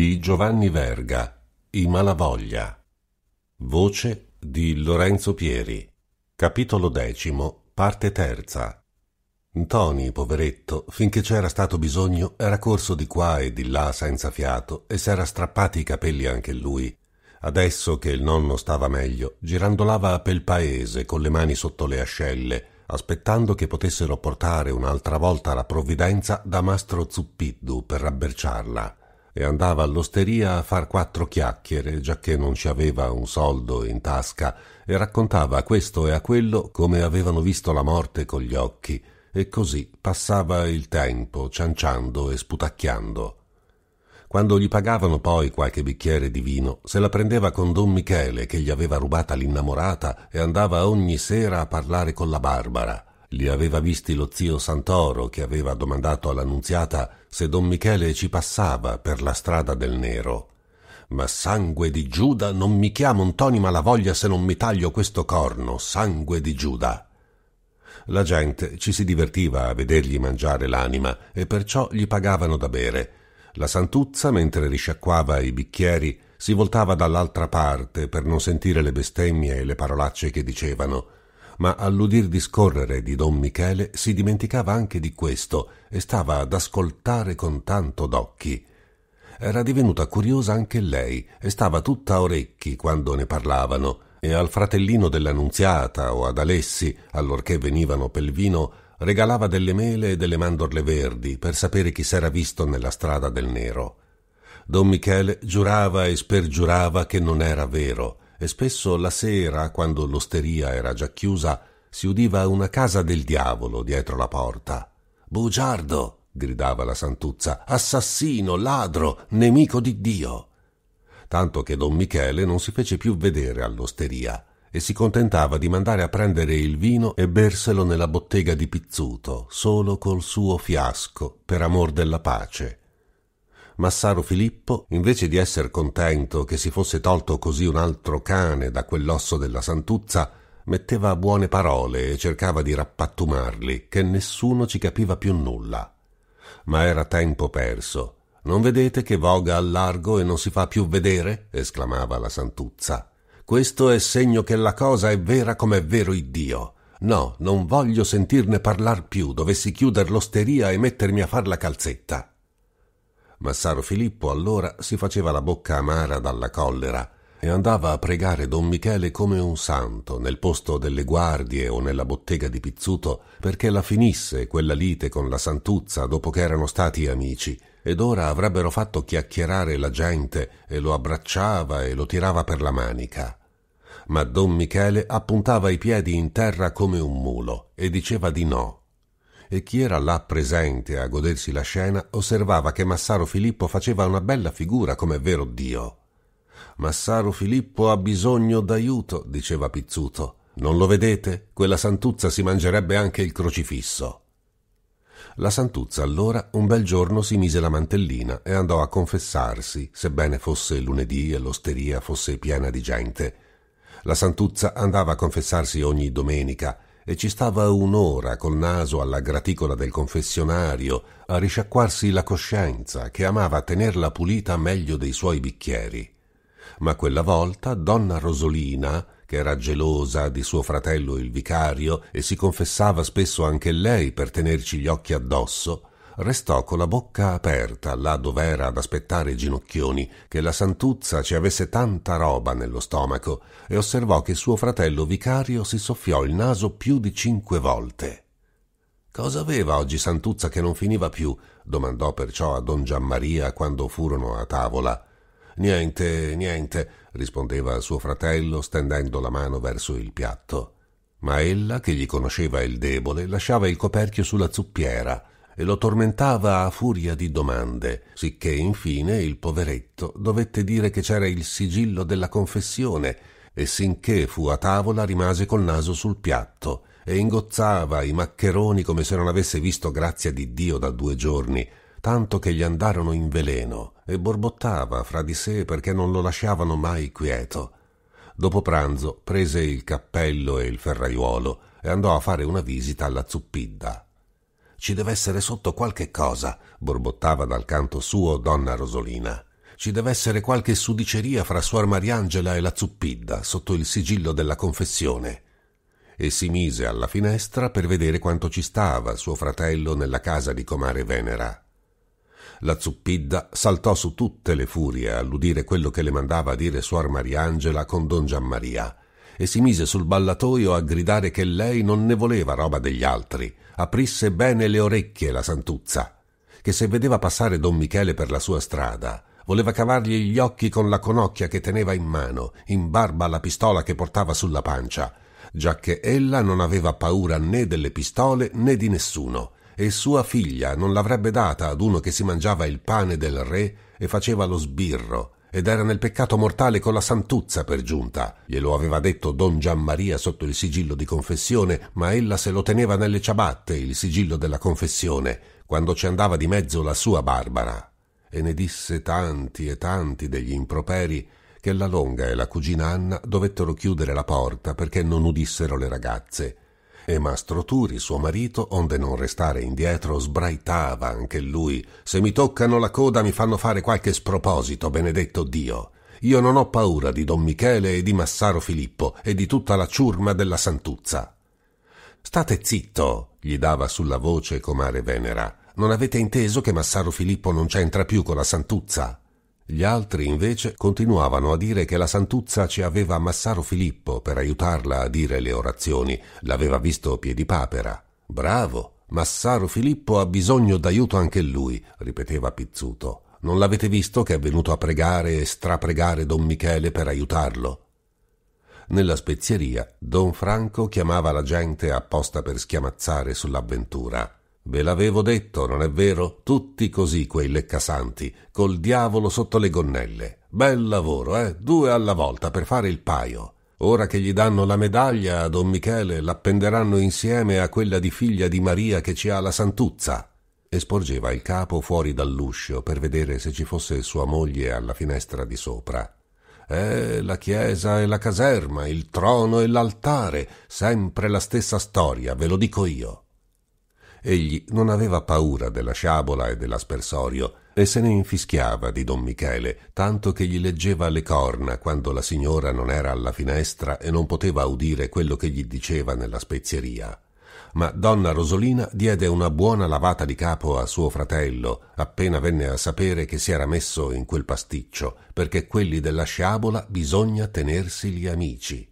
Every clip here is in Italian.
di Giovanni Verga, I Malavoglia. Voce di Lorenzo Pieri. Capitolo decimo, parte terza. Tony, poveretto, finché c'era stato bisogno, era corso di qua e di là senza fiato e s'era strappati i capelli anche lui. Adesso che il nonno stava meglio, girandolava pel paese con le mani sotto le ascelle, aspettando che potessero portare un'altra volta la provvidenza da mastro Zuppiddu per rabberciarla e andava all'osteria a far quattro chiacchiere, giacché non ci aveva un soldo in tasca, e raccontava a questo e a quello come avevano visto la morte con gli occhi, e così passava il tempo cianciando e sputacchiando. Quando gli pagavano poi qualche bicchiere di vino, se la prendeva con Don Michele che gli aveva rubata l'innamorata e andava ogni sera a parlare con la Barbara. Li aveva visti lo zio Santoro che aveva domandato all'annunziata se don Michele ci passava per la strada del nero. Ma sangue di Giuda non mi chiamo Antonima Malavoglia se non mi taglio questo corno, sangue di Giuda. La gente ci si divertiva a vedergli mangiare l'anima e perciò gli pagavano da bere. La santuzza, mentre risciacquava i bicchieri, si voltava dall'altra parte per non sentire le bestemmie e le parolacce che dicevano ma all'udir discorrere di don Michele si dimenticava anche di questo e stava ad ascoltare con tanto d'occhi. Era divenuta curiosa anche lei e stava tutta orecchi quando ne parlavano, e al fratellino dell'Annunziata o ad Alessi, allorché venivano pel vino, regalava delle mele e delle mandorle verdi per sapere chi s'era visto nella strada del nero. Don Michele giurava e spergiurava che non era vero, e spesso la sera, quando l'osteria era già chiusa, si udiva una casa del diavolo dietro la porta. Bugiardo! gridava la santuzza, assassino, ladro, nemico di Dio. Tanto che don Michele non si fece più vedere all'osteria e si contentava di mandare a prendere il vino e berselo nella bottega di Pizzuto, solo col suo fiasco, per amor della pace Massaro Filippo, invece di essere contento che si fosse tolto così un altro cane da quell'osso della santuzza, metteva buone parole e cercava di rappattumarli, che nessuno ci capiva più nulla. Ma era tempo perso. Non vedete che voga al largo e non si fa più vedere? esclamava la santuzza. Questo è segno che la cosa è vera come è vero Iddio. No, non voglio sentirne parlar più, dovessi chiuder l'osteria e mettermi a far la calzetta. Massaro Filippo allora si faceva la bocca amara dalla collera e andava a pregare don Michele come un santo nel posto delle guardie o nella bottega di Pizzuto perché la finisse quella lite con la santuzza dopo che erano stati amici ed ora avrebbero fatto chiacchierare la gente e lo abbracciava e lo tirava per la manica. Ma don Michele appuntava i piedi in terra come un mulo e diceva di no e chi era là presente a godersi la scena osservava che Massaro Filippo faceva una bella figura, come vero Dio. Massaro Filippo ha bisogno d'aiuto, diceva Pizzuto. Non lo vedete? Quella santuzza si mangerebbe anche il crocifisso. La santuzza allora un bel giorno si mise la mantellina e andò a confessarsi, sebbene fosse lunedì e l'osteria fosse piena di gente. La santuzza andava a confessarsi ogni domenica e ci stava un'ora col naso alla graticola del confessionario a risciacquarsi la coscienza che amava tenerla pulita meglio dei suoi bicchieri. Ma quella volta donna Rosolina, che era gelosa di suo fratello il vicario e si confessava spesso anche lei per tenerci gli occhi addosso, restò con la bocca aperta là dov'era ad aspettare Ginocchioni che la santuzza ci avesse tanta roba nello stomaco e osservò che suo fratello vicario si soffiò il naso più di cinque volte. Cosa aveva oggi Santuzza che non finiva più? domandò perciò a don Giammaria quando furono a tavola. Niente, niente, rispondeva suo fratello stendendo la mano verso il piatto. Ma ella, che gli conosceva il debole, lasciava il coperchio sulla zuppiera e lo tormentava a furia di domande, sicché infine il poveretto dovette dire che c'era il sigillo della confessione e sinché fu a tavola rimase col naso sul piatto e ingozzava i maccheroni come se non avesse visto grazia di Dio da due giorni, tanto che gli andarono in veleno e borbottava fra di sé perché non lo lasciavano mai quieto. Dopo pranzo prese il cappello e il ferraiuolo e andò a fare una visita alla zuppidda. Ci deve essere sotto qualche cosa, borbottava dal canto suo donna Rosolina. Ci deve essere qualche sudiceria fra suor Mariangela e la zuppidda, sotto il sigillo della confessione. E si mise alla finestra per vedere quanto ci stava suo fratello nella casa di comare Venera. La zuppidda saltò su tutte le furie all'udire quello che le mandava a dire suor Mariangela con don Giammaria e si mise sul ballatoio a gridare che lei non ne voleva roba degli altri, aprisse bene le orecchie la santuzza, che se vedeva passare don Michele per la sua strada, voleva cavargli gli occhi con la conocchia che teneva in mano, in barba alla pistola che portava sulla pancia, giacché ella non aveva paura né delle pistole né di nessuno, e sua figlia non l'avrebbe data ad uno che si mangiava il pane del re e faceva lo sbirro, ed era nel peccato mortale con la santuzza per giunta. Glielo aveva detto don Gianmaria sotto il sigillo di confessione, ma ella se lo teneva nelle ciabatte, il sigillo della confessione, quando ci andava di mezzo la sua Barbara. E ne disse tanti e tanti degli improperi che la Longa e la cugina Anna dovettero chiudere la porta perché non udissero le ragazze e Mastro Turi, suo marito, onde non restare indietro, sbraitava anche lui. Se mi toccano la coda mi fanno fare qualche sproposito, benedetto Dio. Io non ho paura di Don Michele e di Massaro Filippo e di tutta la ciurma della Santuzza. State zitto, gli dava sulla voce comare Venera. Non avete inteso che Massaro Filippo non c'entra più con la Santuzza? Gli altri invece continuavano a dire che la santuzza ci aveva Massaro Filippo per aiutarla a dire le orazioni, l'aveva visto Piedipapera. Bravo! Massaro Filippo ha bisogno d'aiuto anche lui, ripeteva Pizzuto. Non l'avete visto che è venuto a pregare e strapregare don Michele per aiutarlo? Nella spezieria, don Franco chiamava la gente apposta per schiamazzare sull'avventura. Ve l'avevo detto, non è vero? Tutti così quei leccasanti, col diavolo sotto le gonnelle. Bel lavoro, eh? Due alla volta per fare il paio. Ora che gli danno la medaglia a Don Michele, l'appenderanno insieme a quella di figlia di Maria che ci ha la santuzza. E sporgeva il capo fuori dall'uscio per vedere se ci fosse sua moglie alla finestra di sopra. Eh, la chiesa e la caserma, il trono e l'altare, sempre la stessa storia, ve lo dico io. Egli non aveva paura della sciabola e dell'aspersorio e se ne infischiava di don Michele, tanto che gli leggeva le corna quando la signora non era alla finestra e non poteva udire quello che gli diceva nella spezieria. Ma donna Rosolina diede una buona lavata di capo a suo fratello, appena venne a sapere che si era messo in quel pasticcio, perché quelli della sciabola bisogna tenersi gli amici.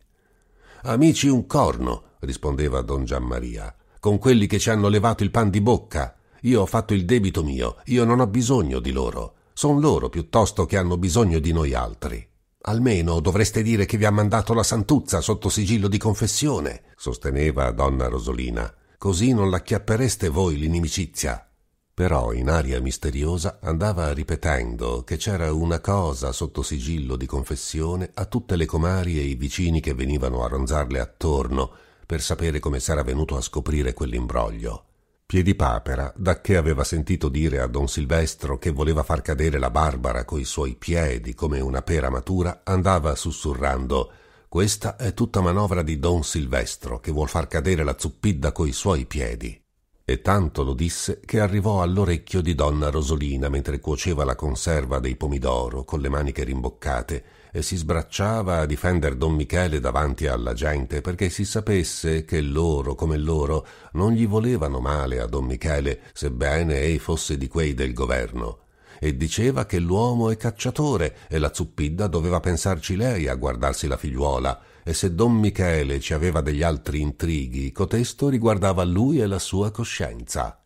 Amici un corno, rispondeva don Giammaria con quelli che ci hanno levato il pan di bocca. Io ho fatto il debito mio, io non ho bisogno di loro. Son loro piuttosto che hanno bisogno di noi altri. Almeno dovreste dire che vi ha mandato la santuzza sotto sigillo di confessione, sosteneva donna Rosolina. Così non l'acchiappereste voi l'inimicizia. Però in aria misteriosa andava ripetendo che c'era una cosa sotto sigillo di confessione a tutte le comari e i vicini che venivano a ronzarle attorno per sapere come s'era venuto a scoprire quell'imbroglio. Piedipapera, dacché aveva sentito dire a don Silvestro che voleva far cadere la Barbara coi suoi piedi come una pera matura, andava sussurrando questa è tutta manovra di don Silvestro che vuol far cadere la zuppidda coi suoi piedi. E tanto lo disse che arrivò all'orecchio di donna Rosolina mentre cuoceva la conserva dei pomidoro con le maniche rimboccate e si sbracciava a difender don Michele davanti alla gente perché si sapesse che loro, come loro, non gli volevano male a don Michele, sebbene ei fosse di quei del governo. E diceva che l'uomo è cacciatore e la zuppidda doveva pensarci lei a guardarsi la figliuola, e se don Michele ci aveva degli altri intrighi, cotesto riguardava lui e la sua coscienza.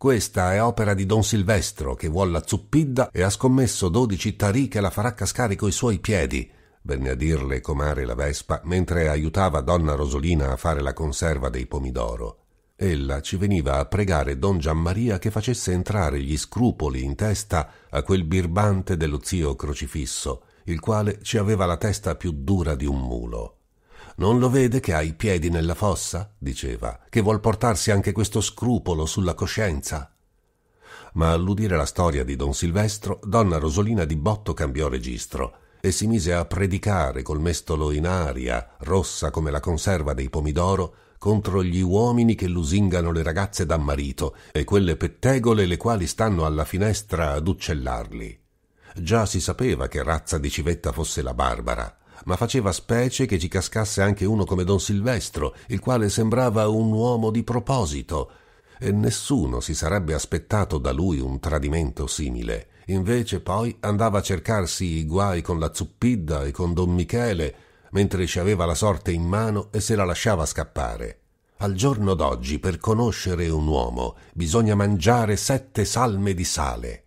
Questa è opera di Don Silvestro che vuol la zuppidda e ha scommesso dodici tarì che la farà cascare coi suoi piedi, venne a dirle comare la Vespa mentre aiutava donna Rosolina a fare la conserva dei pomidoro. Ella ci veniva a pregare don Giammaria che facesse entrare gli scrupoli in testa a quel birbante dello zio crocifisso, il quale ci aveva la testa più dura di un mulo. Non lo vede che ha i piedi nella fossa? diceva, che vuol portarsi anche questo scrupolo sulla coscienza. Ma all'udire la storia di don Silvestro, donna Rosolina di botto cambiò registro e si mise a predicare col mestolo in aria, rossa come la conserva dei pomidoro, contro gli uomini che lusingano le ragazze da marito e quelle pettegole le quali stanno alla finestra ad uccellarli. Già si sapeva che razza di civetta fosse la Barbara, ma faceva specie che ci cascasse anche uno come don Silvestro, il quale sembrava un uomo di proposito, e nessuno si sarebbe aspettato da lui un tradimento simile. Invece poi andava a cercarsi i guai con la zuppidda e con don Michele, mentre ci aveva la sorte in mano e se la lasciava scappare. Al giorno d'oggi, per conoscere un uomo, bisogna mangiare sette salme di sale.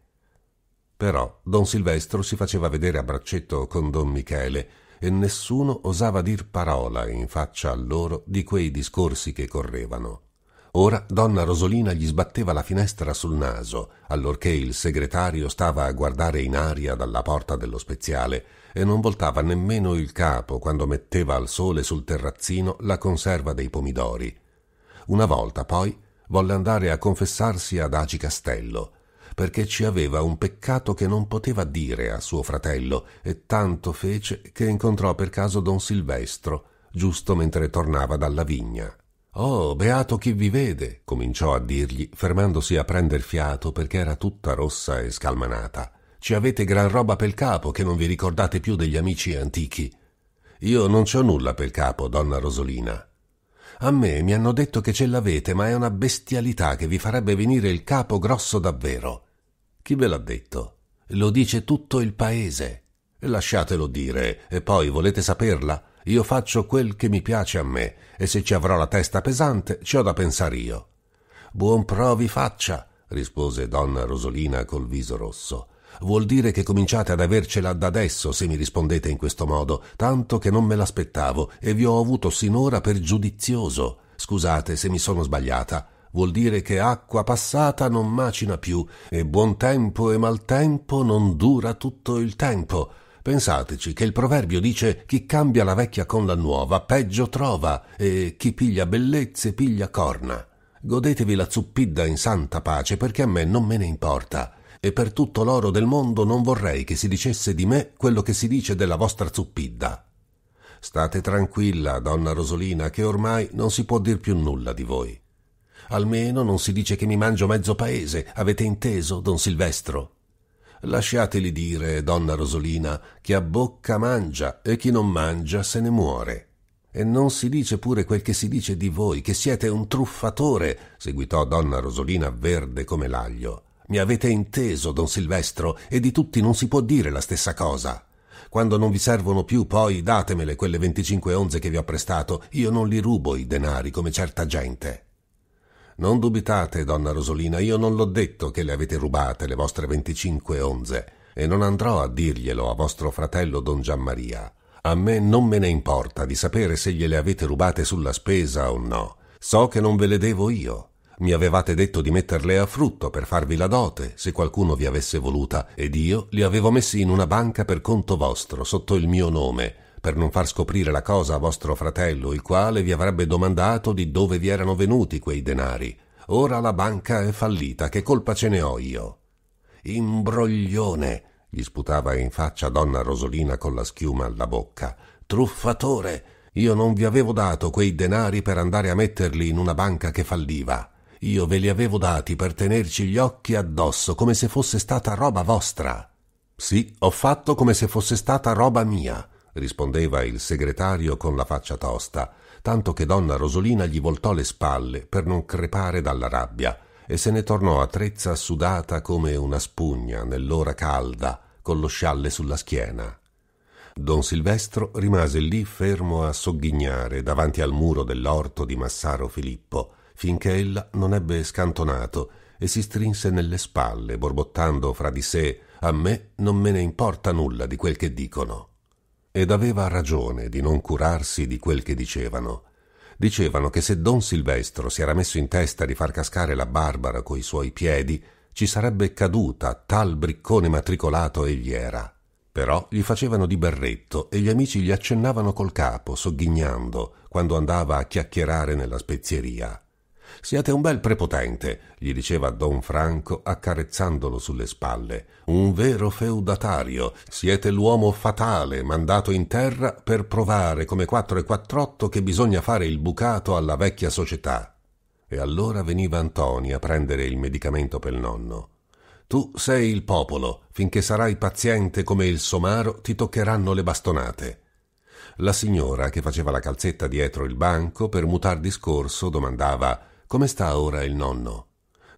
Però don Silvestro si faceva vedere a braccetto con don Michele e nessuno osava dir parola in faccia a loro di quei discorsi che correvano. Ora donna Rosolina gli sbatteva la finestra sul naso, allorché il segretario stava a guardare in aria dalla porta dello speziale e non voltava nemmeno il capo quando metteva al sole sul terrazzino la conserva dei pomidori. Una volta poi volle andare a confessarsi ad Aci Castello, perché ci aveva un peccato che non poteva dire a suo fratello, e tanto fece che incontrò per caso don Silvestro, giusto mentre tornava dalla vigna. Oh, beato chi vi vede, cominciò a dirgli, fermandosi a prender fiato perché era tutta rossa e scalmanata. Ci avete gran roba pel capo che non vi ricordate più degli amici antichi. Io non c'ho nulla pel capo, donna Rosolina. A me mi hanno detto che ce l'avete, ma è una bestialità che vi farebbe venire il capo grosso davvero. Chi ve l'ha detto? Lo dice tutto il paese. Lasciatelo dire, e poi volete saperla? Io faccio quel che mi piace a me, e se ci avrò la testa pesante ci ho da pensare io. Buon provi faccia, rispose donna Rosolina col viso rosso. Vuol dire che cominciate ad avercela da adesso se mi rispondete in questo modo, tanto che non me l'aspettavo e vi ho avuto sinora per giudizioso. Scusate se mi sono sbagliata. Vuol dire che acqua passata non macina più e buon tempo e mal tempo non dura tutto il tempo. Pensateci che il proverbio dice chi cambia la vecchia con la nuova peggio trova e chi piglia bellezze piglia corna. Godetevi la zuppidda in santa pace perché a me non me ne importa e per tutto l'oro del mondo non vorrei che si dicesse di me quello che si dice della vostra zuppidda. State tranquilla, donna Rosolina, che ormai non si può dir più nulla di voi. Almeno non si dice che mi mangio mezzo paese, avete inteso, don Silvestro? Lasciateli dire, donna Rosolina, che a bocca mangia e chi non mangia se ne muore. E non si dice pure quel che si dice di voi, che siete un truffatore, seguitò donna Rosolina verde come l'aglio. Mi avete inteso, don Silvestro, e di tutti non si può dire la stessa cosa. Quando non vi servono più, poi datemele quelle 25 onze che vi ho prestato, io non li rubo i denari come certa gente. Non dubitate, donna Rosolina, io non l'ho detto che le avete rubate le vostre 25 onze, e non andrò a dirglielo a vostro fratello don Gianmaria. A me non me ne importa di sapere se gliele avete rubate sulla spesa o no. So che non ve le devo io mi avevate detto di metterle a frutto per farvi la dote, se qualcuno vi avesse voluta, ed io li avevo messi in una banca per conto vostro, sotto il mio nome, per non far scoprire la cosa a vostro fratello, il quale vi avrebbe domandato di dove vi erano venuti quei denari. Ora la banca è fallita, che colpa ce ne ho io? Imbroglione! gli sputava in faccia donna Rosolina con la schiuma alla bocca. Truffatore! Io non vi avevo dato quei denari per andare a metterli in una banca che falliva. Io ve li avevo dati per tenerci gli occhi addosso come se fosse stata roba vostra. Sì, ho fatto come se fosse stata roba mia, rispondeva il segretario con la faccia tosta, tanto che donna Rosolina gli voltò le spalle per non crepare dalla rabbia e se ne tornò a Trezza sudata come una spugna nell'ora calda, con lo scialle sulla schiena. Don Silvestro rimase lì fermo a sogghignare davanti al muro dell'orto di Massaro Filippo, finché ella non ebbe scantonato e si strinse nelle spalle, borbottando fra di sé A me non me ne importa nulla di quel che dicono. Ed aveva ragione di non curarsi di quel che dicevano. Dicevano che se Don Silvestro si era messo in testa di far cascare la Barbara coi suoi piedi, ci sarebbe caduta tal briccone matricolato egli era. Però gli facevano di berretto e gli amici gli accennavano col capo, sogghignando, quando andava a chiacchierare nella spezieria. Siete un bel prepotente, gli diceva Don Franco accarezzandolo sulle spalle. Un vero feudatario. Siete l'uomo fatale mandato in terra per provare come quattro e quattrotto che bisogna fare il bucato alla vecchia società. E allora veniva Antoni a prendere il medicamento per il nonno. Tu sei il popolo, finché sarai paziente come il somaro ti toccheranno le bastonate. La signora che faceva la calzetta dietro il banco per mutar discorso domandava come sta ora il nonno?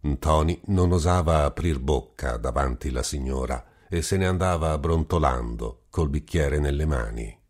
Ntoni non osava aprir bocca davanti la signora e se ne andava brontolando col bicchiere nelle mani.